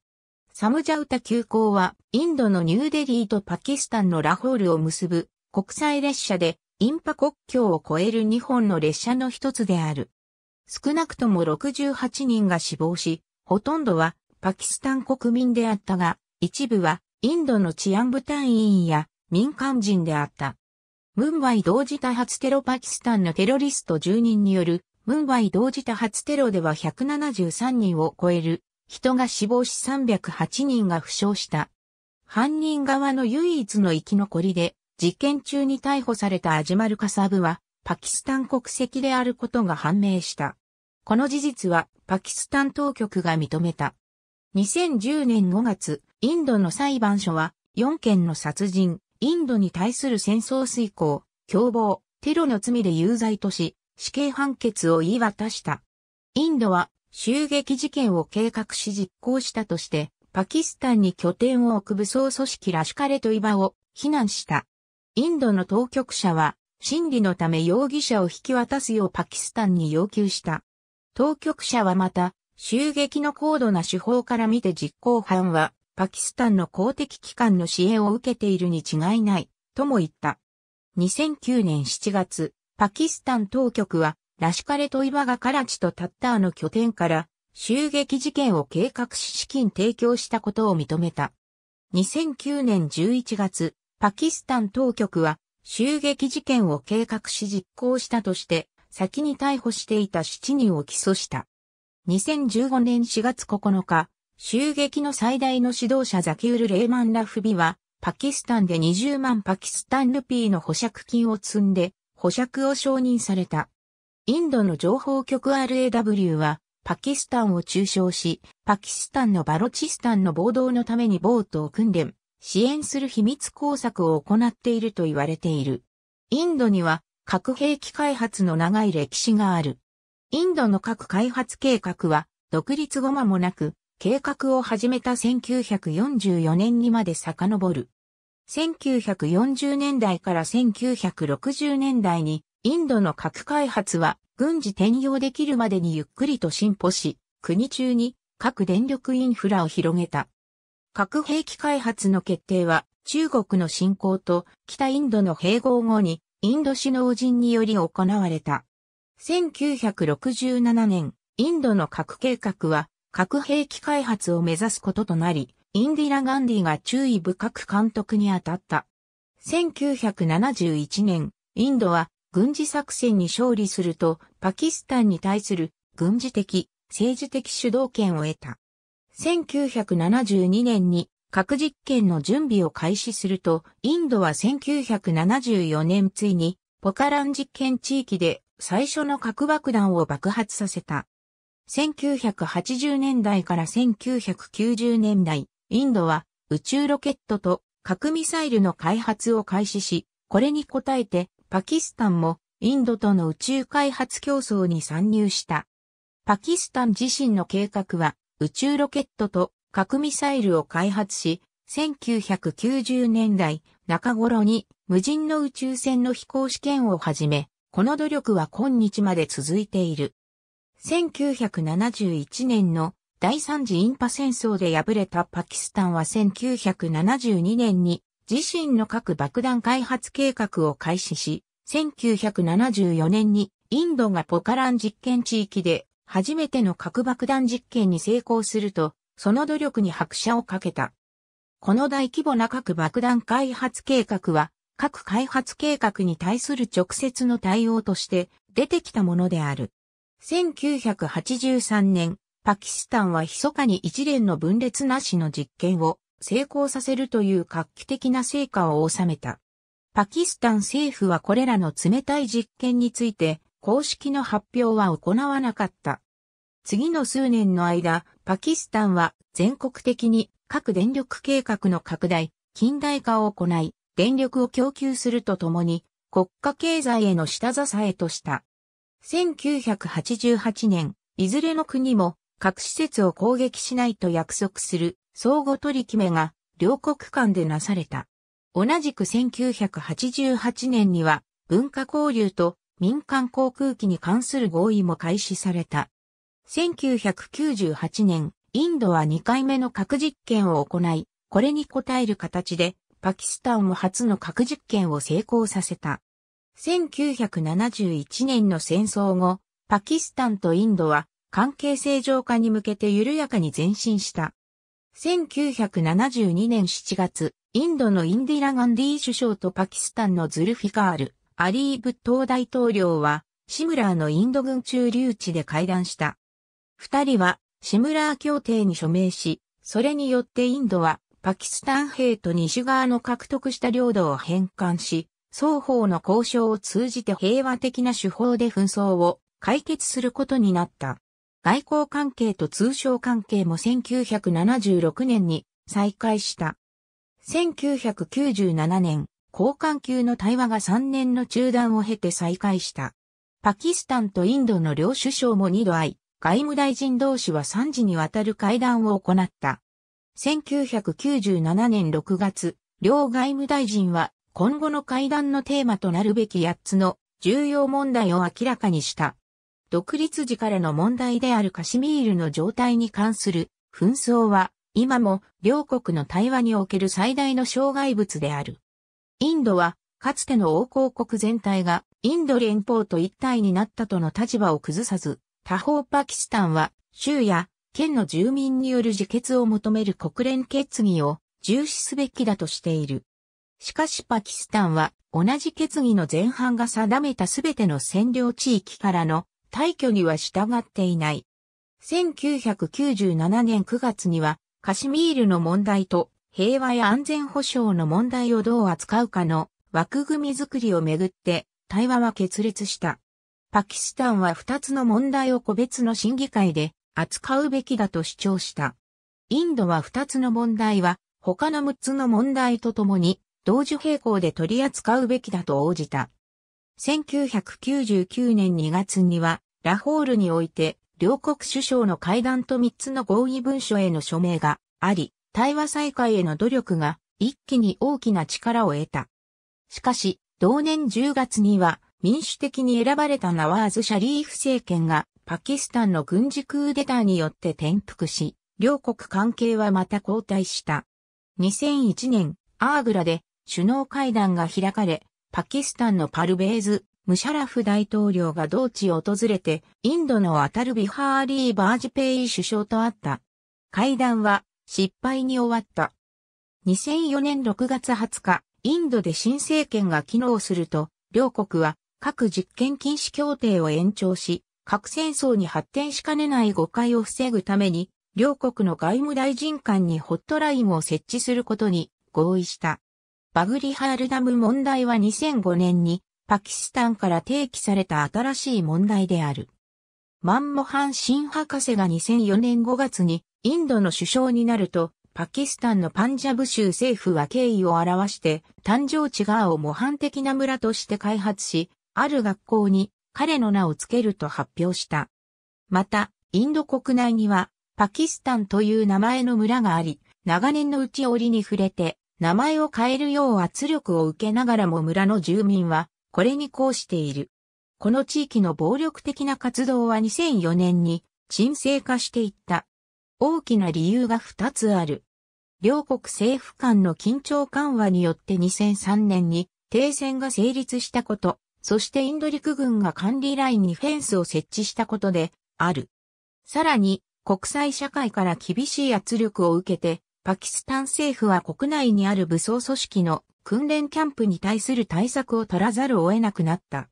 サムジャウタ急行は、インドのニューデリーとパキスタンのラホールを結ぶ国際列車で、インパ国境を越える日本の列車の一つである。少なくとも68人が死亡し、ほとんどはパキスタン国民であったが、一部はインドの治安部隊員や民間人であった。ムンバイ同時多発テロパキスタンのテロリスト10人によるムンバイ同時多発テロでは173人を超える人が死亡し308人が負傷した。犯人側の唯一の生き残りで、実験中に逮捕されたアジマルカサブは、パキスタン国籍であることが判明した。この事実は、パキスタン当局が認めた。2010年5月、インドの裁判所は、4件の殺人、インドに対する戦争遂行、共謀、テロの罪で有罪とし、死刑判決を言い渡した。インドは襲撃事件を計画し実行したとして、パキスタンに拠点を置く武装組織ラシュカレトイバを非難した。インドの当局者は、審理のため容疑者を引き渡すようパキスタンに要求した。当局者はまた、襲撃の高度な手法から見て実行犯は、パキスタンの公的機関の支援を受けているに違いない、とも言った。2009年7月、パキスタン当局はラシュカレトイバがカラチとタッターの拠点から襲撃事件を計画し資金提供したことを認めた。2009年11月、パキスタン当局は襲撃事件を計画し実行したとして先に逮捕していた7人を起訴した。2015年4月9日、襲撃の最大の指導者ザキウル・レーマン・ラフビは、パキスタンで20万パキスタンルピーの保釈金を積んで、保釈を承認された。インドの情報局 RAW は、パキスタンを中傷し、パキスタンのバロチスタンの暴動のためにボートを訓練、支援する秘密工作を行っていると言われている。インドには核兵器開発の長い歴史がある。インドの核開発計画は、独立後間もなく、計画を始めた1944年にまで遡る。1940年代から1960年代にインドの核開発は軍事転用できるまでにゆっくりと進歩し、国中に核電力インフラを広げた。核兵器開発の決定は中国の侵攻と北インドの併合後にインド首脳陣により行われた。1967年、インドの核計画は核兵器開発を目指すこととなり、インディラ・ガンディが注意深く監督に当たった。1971年、インドは軍事作戦に勝利すると、パキスタンに対する軍事的、政治的主導権を得た。1972年に核実験の準備を開始すると、インドは1974年ついにポカラン実験地域で最初の核爆弾を爆発させた。1980年代から1990年代、インドは宇宙ロケットと核ミサイルの開発を開始し、これに応えてパキスタンもインドとの宇宙開発競争に参入した。パキスタン自身の計画は宇宙ロケットと核ミサイルを開発し、1990年代中頃に無人の宇宙船の飛行試験を始め、この努力は今日まで続いている。1971年の第三次インパ戦争で敗れたパキスタンは1972年に自身の核爆弾開発計画を開始し、1974年にインドがポカラン実験地域で初めての核爆弾実験に成功すると、その努力に拍車をかけた。この大規模な核爆弾開発計画は、核開発計画に対する直接の対応として出てきたものである。1983年、パキスタンは密かに一連の分裂なしの実験を成功させるという画期的な成果を収めた。パキスタン政府はこれらの冷たい実験について公式の発表は行わなかった。次の数年の間、パキスタンは全国的に各電力計画の拡大、近代化を行い、電力を供給するとともに国家経済への下支えとした。1988年、いずれの国も核施設を攻撃しないと約束する相互取り決めが両国間でなされた。同じく1988年には文化交流と民間航空機に関する合意も開始された。1998年、インドは2回目の核実験を行い、これに応える形でパキスタンも初の核実験を成功させた。1971年の戦争後、パキスタンとインドは関係正常化に向けて緩やかに前進した。1972年7月、インドのインディラ・ガンディ首相とパキスタンのズルフィカール、アリーブ党大統領は、シムラーのインド軍駐留地で会談した。二人は、シムラー協定に署名し、それによってインドは、パキスタン兵と西側の獲得した領土を返還し、双方の交渉を通じて平和的な手法で紛争を解決することになった。外交関係と通商関係も1976年に再開した。1997年、交換級の対話が3年の中断を経て再開した。パキスタンとインドの両首相も2度会い、外務大臣同士は3次にわたる会談を行った。1997年6月、両外務大臣は今後の会談のテーマとなるべき8つの重要問題を明らかにした。独立時からの問題であるカシミールの状態に関する紛争は今も両国の対話における最大の障害物である。インドは、かつての王公国全体がインド連邦と一体になったとの立場を崩さず、他方パキスタンは州や県の住民による自決を求める国連決議を重視すべきだとしている。しかしパキスタンは同じ決議の前半が定めたすべての占領地域からの退去には従っていない。1997年9月にはカシミールの問題と平和や安全保障の問題をどう扱うかの枠組み作りをめぐって対話は決裂した。パキスタンは2つの問題を個別の審議会で扱うべきだと主張した。インドは2つの問題は他の6つの問題とともに同時並行で取り扱うべきだと応じた。1999年2月にはラホールにおいて両国首相の会談と3つの合意文書への署名があり、対話再開への努力が一気に大きな力を得た。しかし、同年10月には民主的に選ばれたナワーズ・シャリーフ政権がパキスタンの軍事クーデターによって転覆し、両国関係はまた後退した。2001年、アーグラで首脳会談が開かれ、パキスタンのパルベーズムシャラフ大統領が同地を訪れて、インドのアタルビハーリー・バージペイ首相と会った。会談は失敗に終わった。2004年6月20日、インドで新政権が機能すると、両国は核実験禁止協定を延長し、核戦争に発展しかねない誤解を防ぐために、両国の外務大臣官にホットラインを設置することに合意した。バグリハールダム問題は2005年にパキスタンから提起された新しい問題である。マンモハン・シン博士が2004年5月にインドの首相になると、パキスタンのパンジャブ州政府は敬意を表して、誕生地側を模範的な村として開発し、ある学校に彼の名を付けると発表した。また、インド国内には、パキスタンという名前の村があり、長年の内折に触れて、名前を変えるよう圧力を受けながらも村の住民は、これに抗している。この地域の暴力的な活動は2004年に沈静化していった。大きな理由が2つある。両国政府間の緊張緩和によって2003年に停戦が成立したこと、そしてインド陸軍が管理ラインにフェンスを設置したことである。さらに、国際社会から厳しい圧力を受けて、パキスタン政府は国内にある武装組織の訓練キャンプに対する対策を取らざるを得なくなった。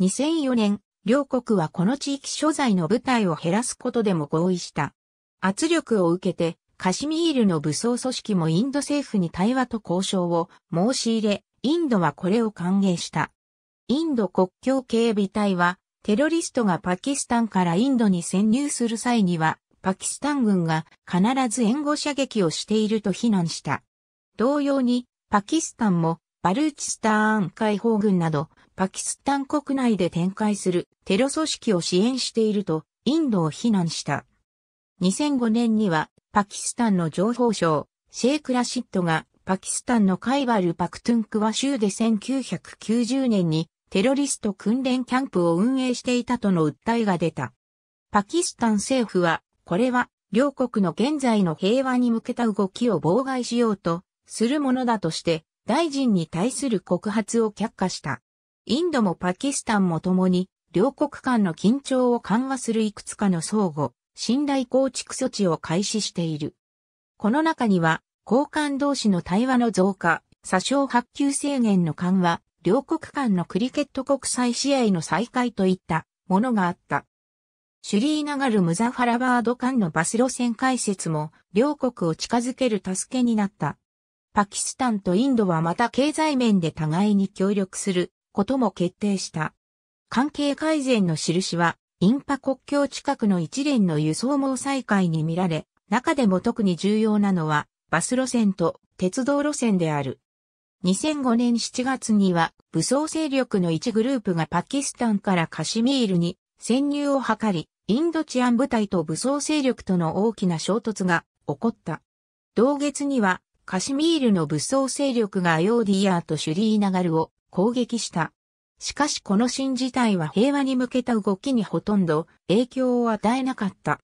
2004年、両国はこの地域所在の部隊を減らすことでも合意した。圧力を受けて、カシミールの武装組織もインド政府に対話と交渉を申し入れ、インドはこれを歓迎した。インド国境警備隊は、テロリストがパキスタンからインドに潜入する際には、パキスタン軍が必ず援護射撃をしていると非難した。同様に、パキスタンもバルーチスターン解放軍など、パキスタン国内で展開するテロ組織を支援していると、インドを非難した。2005年には、パキスタンの情報省、シェイク・ラシッドが、パキスタンのカイバル・パクトゥンクワ州で1990年に、テロリスト訓練キャンプを運営していたとの訴えが出た。パキスタン政府は、これは、両国の現在の平和に向けた動きを妨害しようと、するものだとして、大臣に対する告発を却下した。インドもパキスタンも共に、両国間の緊張を緩和するいくつかの相互、信頼構築措置を開始している。この中には、交換同士の対話の増加、詐称発給制限の緩和、両国間のクリケット国際試合の再開といったものがあった。シュリーナガル・ムザファラバード間のバス路線開設も両国を近づける助けになった。パキスタンとインドはまた経済面で互いに協力することも決定した。関係改善の印は、インパ国境近くの一連の輸送網再開に見られ、中でも特に重要なのは、バス路線と鉄道路線である。2005年7月には、武装勢力の一グループがパキスタンからカシミールに潜入を図り、インド治安部隊と武装勢力との大きな衝突が起こった。同月にはカシミールの武装勢力がアヨーディアーとシュリーナガルを攻撃した。しかしこの新事態は平和に向けた動きにほとんど影響を与えなかった。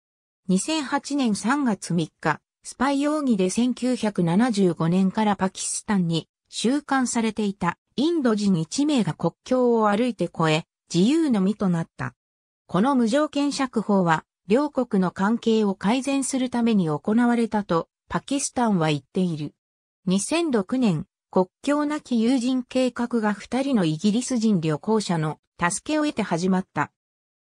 2008年3月3日、スパイ容疑で1975年からパキスタンに収監されていたインド人1名が国境を歩いて越え、自由の身となった。この無条件釈放は、両国の関係を改善するために行われたとパキスタンは言っている。2006年、国境なき友人計画が二人のイギリス人旅行者の助けを得て始まった。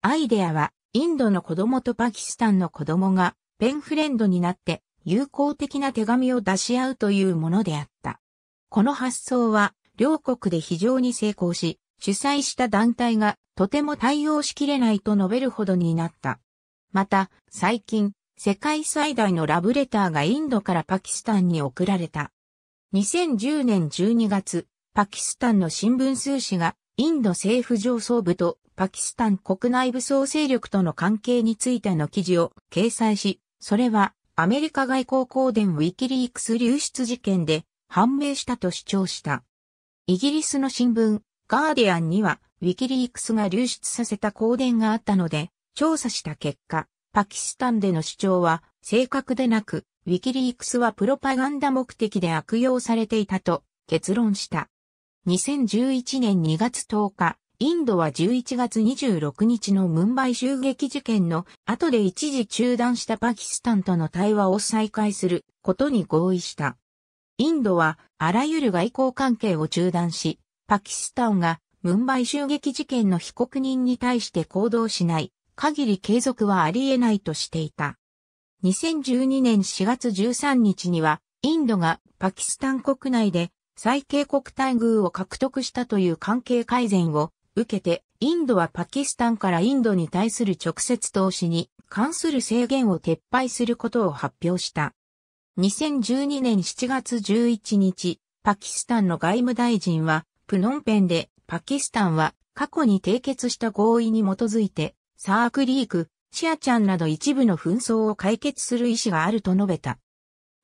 アイデアは、インドの子供とパキスタンの子供がペンフレンドになって友好的な手紙を出し合うというものであった。この発想は、両国で非常に成功し、主催した団体がとても対応しきれないと述べるほどになった。また、最近、世界最大のラブレターがインドからパキスタンに送られた。2010年12月、パキスタンの新聞数紙が、インド政府上層部とパキスタン国内武装勢力との関係についての記事を掲載し、それはアメリカ外交公伝ウィキリークス流出事件で判明したと主張した。イギリスの新聞、ガーディアンには、ウィキリークスが流出させた公伝があったので、調査した結果、パキスタンでの主張は正確でなく、ウィキリークスはプロパガンダ目的で悪用されていたと結論した。2011年2月10日、インドは11月26日のムンバイ襲撃事件の後で一時中断したパキスタンとの対話を再開することに合意した。インドはあらゆる外交関係を中断し、パキスタンがムンバイ襲撃事件の被告人に対して行動しない限り継続はあり得ないとしていた。2012年4月13日には、インドがパキスタン国内で最恵国待遇を獲得したという関係改善を受けて、インドはパキスタンからインドに対する直接投資に関する制限を撤廃することを発表した。2012年7月11日、パキスタンの外務大臣は、プノンペンで、パキスタンは過去に締結した合意に基づいて、サークリーク、シアちゃんなど一部の紛争を解決する意思があると述べた。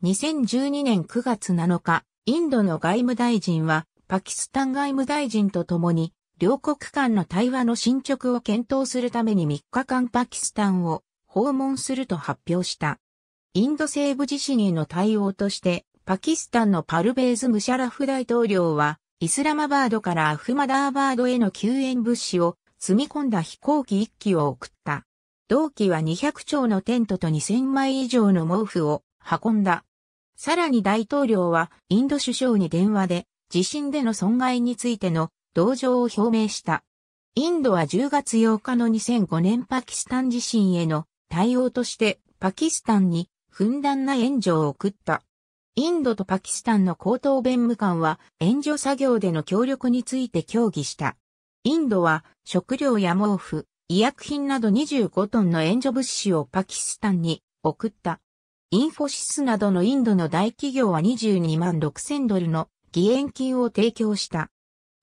2012年9月7日、インドの外務大臣は、パキスタン外務大臣と共に、両国間の対話の進捗を検討するために3日間パキスタンを訪問すると発表した。インド西部地震への対応として、パキスタンのパルベーズ・ムシャラフ大統領は、イスラマバードからアフマダーバードへの救援物資を積み込んだ飛行機1機を送った。同機は200丁のテントと2000枚以上の毛布を運んだ。さらに大統領はインド首相に電話で地震での損害についての同情を表明した。インドは10月8日の2005年パキスタン地震への対応としてパキスタンにふんだんな援助を送った。インドとパキスタンの高等弁務官は援助作業での協力について協議した。インドは食料や毛布、医薬品など25トンの援助物資をパキスタンに送った。インフォシスなどのインドの大企業は22万6千ドルの義援金を提供した。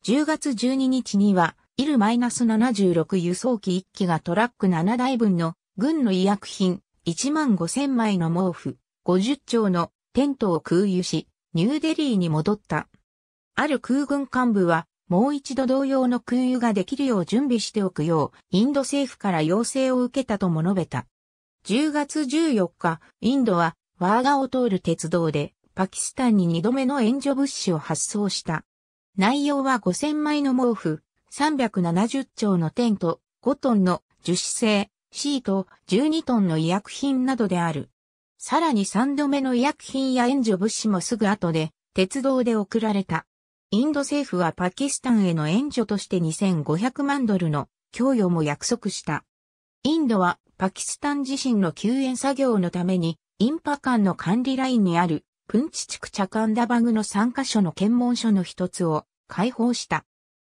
10月12日には、イル -76 輸送機1機がトラック7台分の軍の医薬品1万5千枚の毛布50丁のテントを空輸し、ニューデリーに戻った。ある空軍幹部はもう一度同様の空輸ができるよう準備しておくよう、インド政府から要請を受けたとも述べた。10月14日、インドはワーガを通る鉄道でパキスタンに2度目の援助物資を発送した。内容は5000枚の毛布、370丁のテント、5トンの樹脂製、シート、12トンの医薬品などである。さらに3度目の医薬品や援助物資もすぐ後で鉄道で送られた。インド政府はパキスタンへの援助として2500万ドルの供与も約束した。インドはパキスタン自身の救援作業のために、インパ間の管理ラインにあるプンチ地区チャカンダバグの3カ所の検問所の一つを解放した。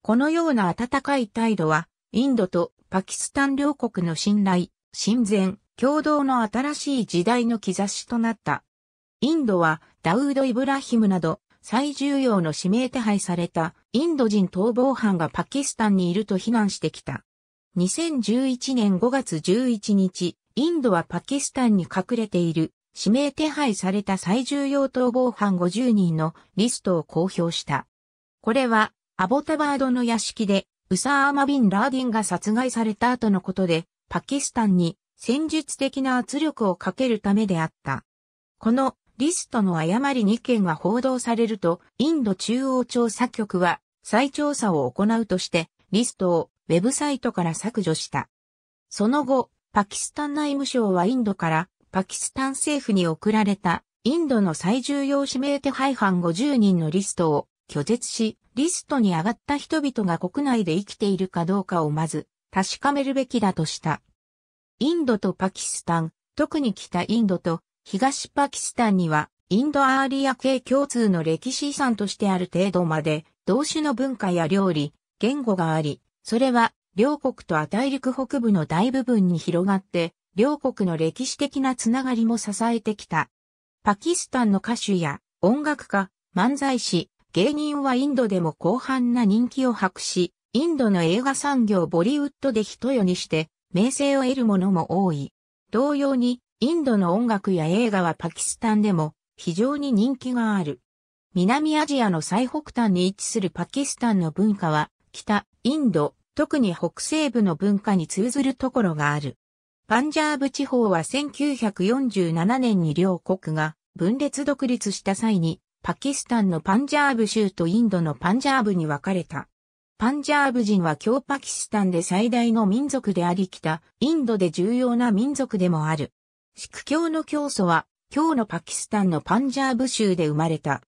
このような温かい態度は、インドとパキスタン両国の信頼、親善、共同の新しい時代の兆しとなった。インドはダウード・イブラヒムなど最重要の指名手配されたインド人逃亡犯がパキスタンにいると非難してきた。2011年5月11日、インドはパキスタンに隠れている指名手配された最重要逃亡犯50人のリストを公表した。これはアボタバードの屋敷でウサーマ・ビン・ラーディンが殺害された後のことで、パキスタンに戦術的な圧力をかけるためであった。このリストの誤り2件が報道されると、インド中央調査局は再調査を行うとして、リストをウェブサイトから削除した。その後、パキスタン内務省はインドからパキスタン政府に送られたインドの最重要指名手配犯50人のリストを拒絶し、リストに上がった人々が国内で生きているかどうかをまず確かめるべきだとした。インドとパキスタン、特に北インドと東パキスタンには、インドアーリア系共通の歴史遺産としてある程度まで、同種の文化や料理、言語があり、それは、両国とア大陸北部の大部分に広がって、両国の歴史的なつながりも支えてきた。パキスタンの歌手や音楽家、漫才師、芸人はインドでも広範な人気を博し、インドの映画産業ボリウッドで一夜にして、名声を得る者も多い。同様に、インドの音楽や映画はパキスタンでも非常に人気がある。南アジアの最北端に位置するパキスタンの文化は北、インド、特に北西部の文化に通ずるところがある。パンジャーブ地方は1947年に両国が分裂独立した際にパキスタンのパンジャーブ州とインドのパンジャーブに分かれた。パンジャーブ人は今日パキスタンで最大の民族でありきたインドで重要な民族でもある。シク教の教祖は、今日のパキスタンのパンジャーブ州で生まれた。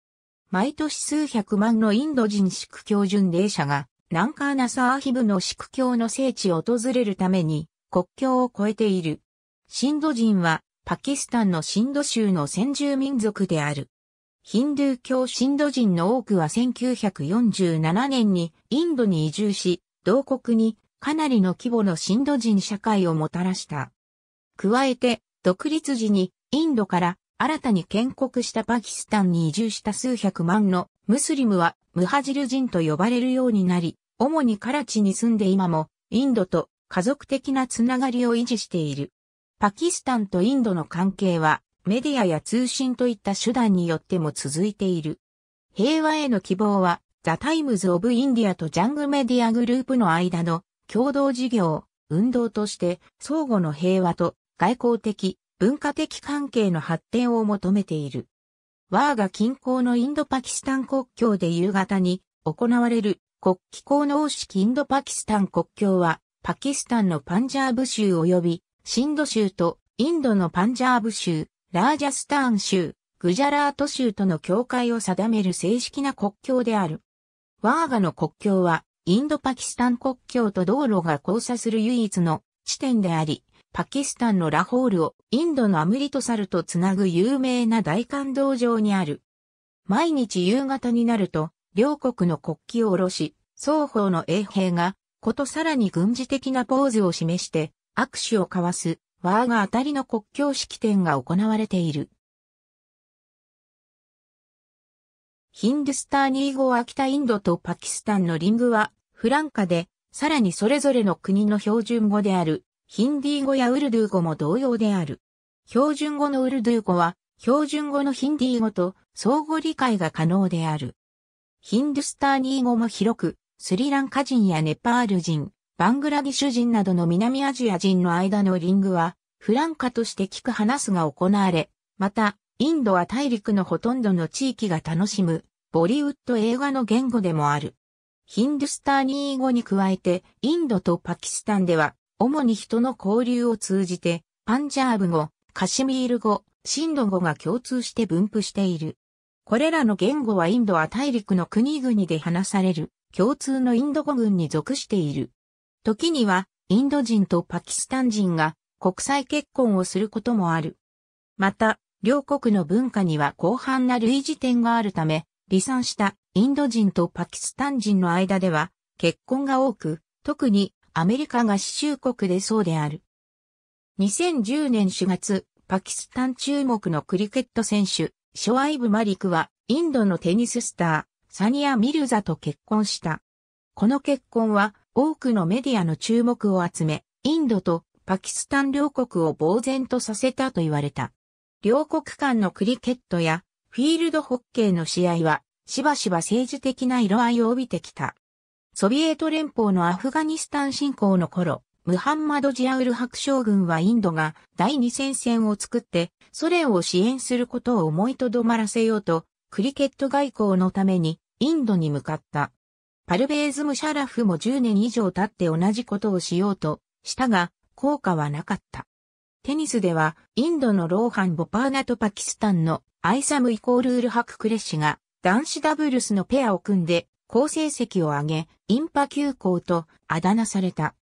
毎年数百万のインド人シク教巡礼者が、南カーナサーヒブのシク教の聖地を訪れるために、国境を越えている。シンド人は、パキスタンのシンド州の先住民族である。ヒンドゥー教シンド人の多くは1947年にインドに移住し、同国にかなりの規模のシンド人社会をもたらした。加えて、独立時にインドから新たに建国したパキスタンに移住した数百万のムスリムはムハジル人と呼ばれるようになり、主にカラチに住んで今もインドと家族的なつながりを維持している。パキスタンとインドの関係はメディアや通信といった手段によっても続いている。平和への希望はザ・タイムズ・オブ・インディアとジャングメディアグループの間の共同事業、運動として相互の平和と外交的、文化的関係の発展を求めている。ワーガ近郊のインドパキスタン国境で夕方に行われる国旗功の王式インドパキスタン国境はパキスタンのパンジャーブ州及びシンド州とインドのパンジャーブ州、ラージャスターン州、グジャラート州との境界を定める正式な国境である。ワーガの国境はインドパキスタン国境と道路が交差する唯一の地点であり、パキスタンのラホールをインドのアムリトサルとつなぐ有名な大感動場にある。毎日夕方になると、両国の国旗を下ろし、双方の衛兵が、ことさらに軍事的なポーズを示して、握手を交わす、ワーが当たりの国境式典が行われている。ヒンドゥスターニー語は北インドとパキスタンのリングは、フランカで、さらにそれぞれの国の標準語であるヒンディー語やウルドゥー語も同様である。標準語のウルドゥー語は、標準語のヒンディー語と相互理解が可能である。ヒンドゥスターニー語も広く、スリランカ人やネパール人、バングラディシュ人などの南アジア人の間のリングは、フランカとして聞く話すが行われ、また、インドは大陸のほとんどの地域が楽しむ、ボリウッド映画の言語でもある。ヒンドゥスターニー語に加えて、インドとパキスタンでは、主に人の交流を通じて、パンジャーブ語、カシミール語、シンド語が共通して分布している。これらの言語はインドは大陸の国々で話される共通のインド語群に属している。時にはインド人とパキスタン人が国際結婚をすることもある。また、両国の文化には広範な類似点があるため、離散したインド人とパキスタン人の間では結婚が多く、特にアメリカ合衆国でそうである。2010年4月、パキスタン注目のクリケット選手、ショアイブ・マリクは、インドのテニススター、サニア・ミルザと結婚した。この結婚は、多くのメディアの注目を集め、インドとパキスタン両国を呆然とさせたと言われた。両国間のクリケットや、フィールドホッケーの試合は、しばしば政治的な色合いを帯びてきた。ソビエト連邦のアフガニスタン侵攻の頃、ムハンマド・ジアウル白将軍はインドが第二戦線を作ってソ連を支援することを思いとどまらせようと、クリケット外交のためにインドに向かった。パルベーズ・ムシャラフも10年以上経って同じことをしようとしたが、効果はなかった。テニスでは、インドのローハン・ボパーナとパキスタンのアイサム・イコールール・ハク・クレッシが男子ダブルスのペアを組んで好成績を上げ、インパ急行とあだ名された。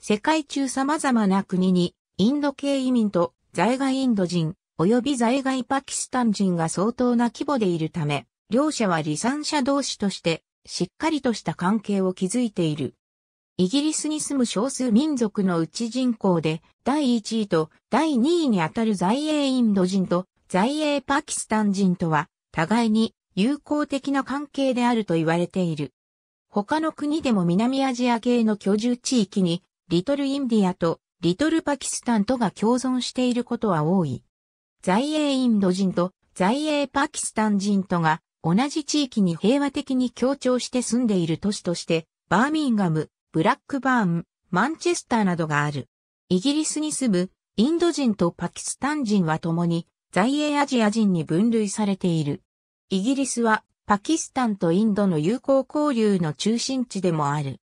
世界中様々な国に、インド系移民と在外インド人、及び在外パキスタン人が相当な規模でいるため、両者は離散者同士として、しっかりとした関係を築いている。イギリスに住む少数民族のうち人口で、第1位と第2位にあたる在英インド人と在英パキスタン人とは、互いに友好的な関係であると言われている。他の国でも南アジア系の居住地域に、リトルインディアとリトルパキスタンとが共存していることは多い。在英インド人と在英パキスタン人とが同じ地域に平和的に協調して住んでいる都市として、バーミンガム、ブラックバーン、マンチェスターなどがある。イギリスに住むインド人とパキスタン人は共に在英アジア人に分類されている。イギリスはパキスタンとインドの友好交流の中心地でもある。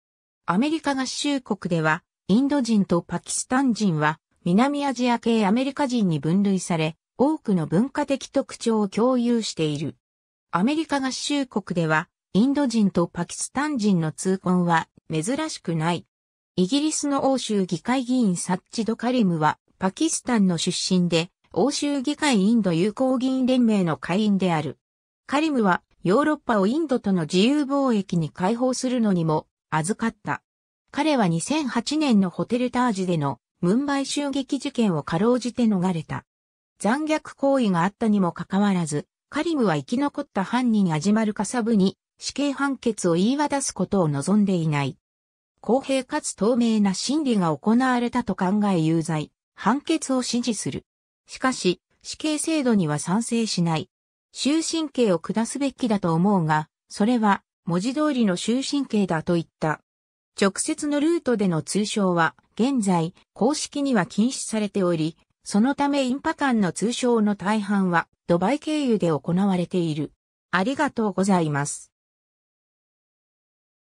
アメリカ合衆国では、インド人とパキスタン人は南アジア系アメリカ人に分類され、多くの文化的特徴を共有している。アメリカ合衆国では、インド人とパキスタン人の通婚は珍しくない。イギリスの欧州議会議員サッチド・カリムは、パキスタンの出身で、欧州議会インド友好議員連盟の会員である。カリムはヨーロッパをインドとの自由貿易に解放するのにも預かった。彼は2008年のホテルタージでのムンバイ襲撃事件をかろうじて逃れた。残虐行為があったにもかかわらず、カリムは生き残った犯人アジマルカサブに死刑判決を言い渡すことを望んでいない。公平かつ透明な審理が行われたと考え有罪、判決を支持する。しかし、死刑制度には賛成しない。終身刑を下すべきだと思うが、それは文字通りの終身刑だと言った。直接のルートでの通称は現在公式には禁止されており、そのためインパ間の通称の大半はドバイ経由で行われている。ありがとうございます。